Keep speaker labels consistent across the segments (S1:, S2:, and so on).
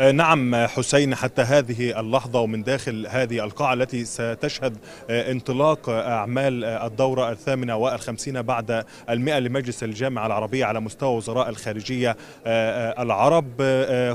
S1: آه، نعم حسين حتى هذه اللحظة ومن داخل هذه القاعة التي ستشهد آه، انطلاق آه، أعمال الدورة الثامنة والخمسين بعد المئة لمجلس الجامعة العربية على مستوى وزراء الخارجية العرب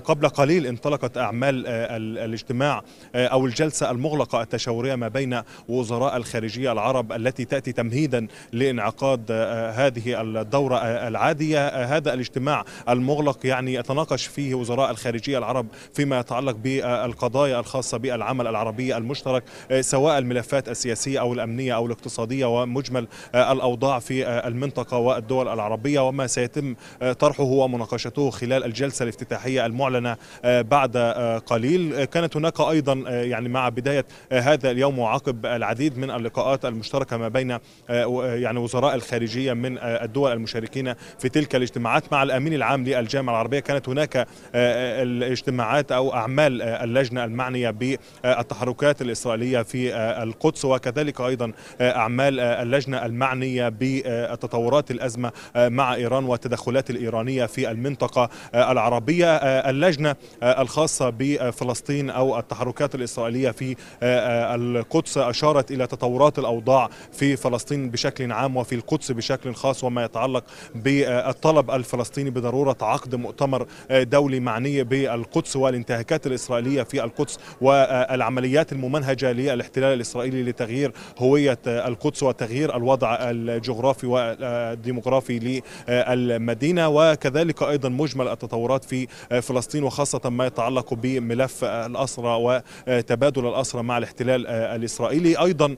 S1: قبل قليل انطلقت أعمال الاجتماع أو الجلسة المغلقة التشاورية ما بين وزراء الخارجية العرب التي تأتي تمهيدا لانعقاد هذه الدورة العادية هذا الاجتماع المغلق يعني يتناقش فيه وزراء الخارجية العرب العرب فيما يتعلق بالقضايا الخاصة بالعمل العربي المشترك آه، سواء الملفات السياسية أو الأمنية أو الاقتصادية ومجمل آه، الأوضاع في آه، المنطقة والدول العربية وما سيتم طرحه ومناقشته خلال الجلسة الافتتاحية المعلنة بعد قليل كانت هناك أيضا يعني مع بداية هذا اليوم وعقب العديد من اللقاءات المشتركة ما بين يعني وزراء الخارجية من الدول المشاركين في تلك الاجتماعات مع الأمين العام للجامعة العربية كانت هناك الاجتماع اجتماعات أو أعمال آه، اللجنة المعنية بالتحركات الإسرائيلية في آه، القدس وكذلك أيضا آه، أعمال اللجنة المعنية بتطورات الأزمة مع إيران والتدخلات الإيرانية في المنطقة العربية اللجنة الخاصة بفلسطين أو التحركات الإسرائيلية في القدس أشارت إلى تطورات الأوضاع في فلسطين بشكل عام وفي القدس بشكل خاص وما يتعلق بالطلب الفلسطيني بضرورة عقد مؤتمر دولي معني بالقدس القدس والانتهاكات الإسرائيلية في القدس والعمليات الممنهجة للاحتلال الإسرائيلي لتغيير هوية القدس وتغيير الوضع الجغرافي والديمغرافي للمدينة وكذلك أيضا مجمل التطورات في فلسطين وخاصة ما يتعلق بملف الاسرى وتبادل الاسرى مع الاحتلال الإسرائيلي أيضا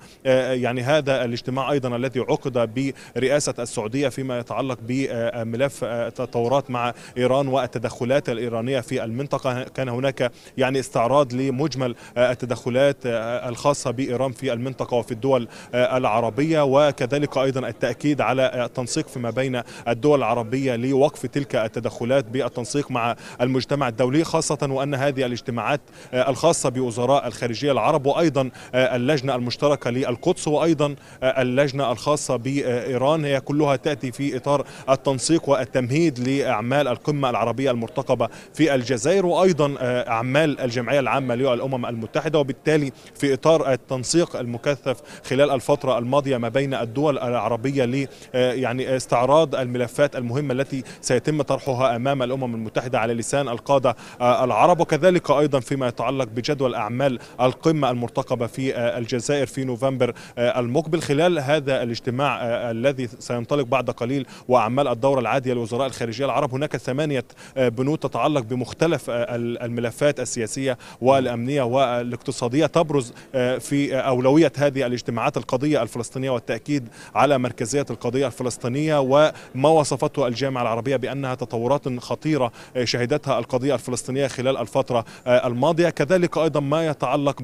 S1: يعني هذا الاجتماع أيضا الذي عقد برئاسة السعودية فيما يتعلق بملف التطورات مع إيران والتدخلات الإيرانية في المنطقة كان هناك يعني استعراض لمجمل آه، التدخلات آه، الخاصة بإيران في المنطقة وفي الدول آه، العربية وكذلك أيضا التأكيد على التنسيق فيما بين الدول العربية لوقف تلك التدخلات بالتنسيق مع المجتمع الدولي خاصة وأن هذه الاجتماعات الخاصة بوزراء الخارجية العرب وأيضا اللجنة المشتركة للقدس وأيضا اللجنة الخاصة بإيران هي كلها تأتي في إطار التنسيق والتمهيد لأعمال القمة العربية المرتقبة في الجزائر وأيضا ايضا آه، اعمال الجمعيه العامه للامم المتحده وبالتالي في اطار التنسيق المكثف خلال الفتره الماضيه ما بين الدول العربيه ل آه، يعني استعراض الملفات المهمه التي سيتم طرحها امام الامم المتحده على لسان القاده آه، العرب وكذلك ايضا فيما يتعلق بجدول اعمال القمه المرتقبه في الجزائر في نوفمبر المقبل خلال هذا الاجتماع الذي سينطلق بعد قليل واعمال الدوره العاديه لوزراء الخارجيه العرب هناك ثمانيه بنود تتعلق بمختلف الملفات السياسية والأمنية والاقتصادية تبرز آه، في آه، أولوية هذه الاجتماعات القضية الفلسطينية والتأكيد على مركزية القضية الفلسطينية وما وصفته الجامعة العربية بأنها تطورات خطيرة آه، شهدتها القضية الفلسطينية خلال الفترة الماضية كذلك أيضا ما يتعلق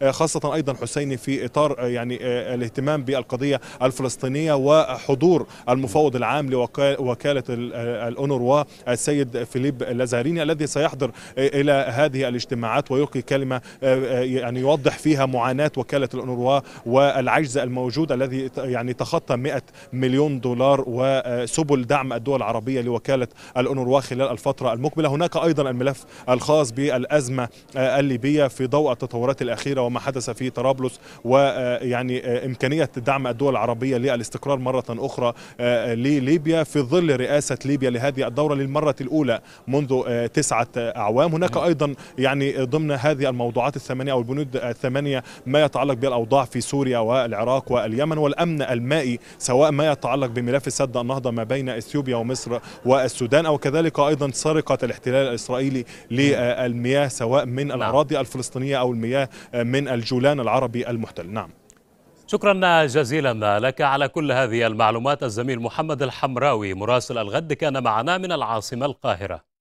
S1: بخاصة أيضا حسيني في إطار يعني الاهتمام بالقضية الفلسطينية وحضور المفوض العام لوكالة الأونر والسيد فيليب لازاريني الذي سيحضر الى هذه الاجتماعات ويلقي كلمه آه، آه، يعني يوضح فيها معاناه وكاله الانروا والعجز الموجود الذي يعني تخطى 100 مليون دولار وسبل آه، دعم الدول العربيه لوكاله الانروا خلال الفتره المقبله هناك ايضا الملف الخاص بالازمه الليبيه في ضوء التطورات الاخيره وما حدث في طرابلس ويعني امكانيه دعم الدول العربيه للاستقرار مره اخرى لليبيا في ظل رئاسه ليبيا لهذه الدوره للمره الاولى منذ تسعه اعوام العام هناك ايضا يعني ضمن هذه الموضوعات الثمانيه او البنود الثمانيه ما يتعلق بالاوضاع في سوريا والعراق واليمن والامن المائي سواء ما يتعلق بملف سد النهضه ما بين اثيوبيا ومصر والسودان او كذلك ايضا سرقه الاحتلال الاسرائيلي للمياه سواء من نعم. الاراضي الفلسطينيه او المياه من الجولان العربي المحتل نعم شكرا جزيلا لك على كل هذه المعلومات الزميل محمد الحمراوي مراسل الغد كان معنا من العاصمة القاهرة